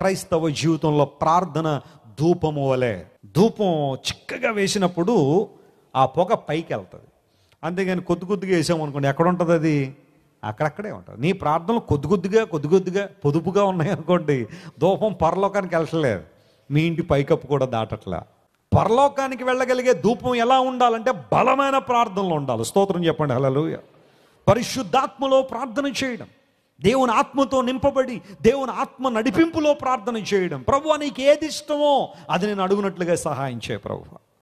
క్రైస్తవ జీవితంలో ప్రార్థన ధూపము వలె ధూపం చిక్కగా వేసినప్పుడు ఆ పొగ పైకి వెళ్తుంది అంతేగాని కొద్ది కొద్దిగా వేసామనుకోండి ఎక్కడ ఉంటుంది అది అక్కడక్కడే ఉంటుంది నీ ప్రార్థనలు కొద్ది కొద్దిగా కొద్ది కొద్దిగా పొదుపుగా ఉన్నాయనుకోండి ధూపం పరలోకానికి వెళ్ళట్లేదు మీ ఇంటి పైకప్పు కూడా దాటట్లే పరలోకానికి వెళ్ళగలిగే ధూపం ఎలా ఉండాలంటే బలమైన ప్రార్థనలు ఉండాలి స్తోత్రం చెప్పండి హలో పరిశుద్ధాత్మలో ప్రార్థన చేయడం దేవుని ఆత్మతో నింపబడి దేవుని ఆత్మ నడిపింపులో ప్రార్థన చేయడం ప్రభు నీకు ఏది ఇష్టమో అది నేను అడుగునట్లుగా సహాయం చేయ ప్రభు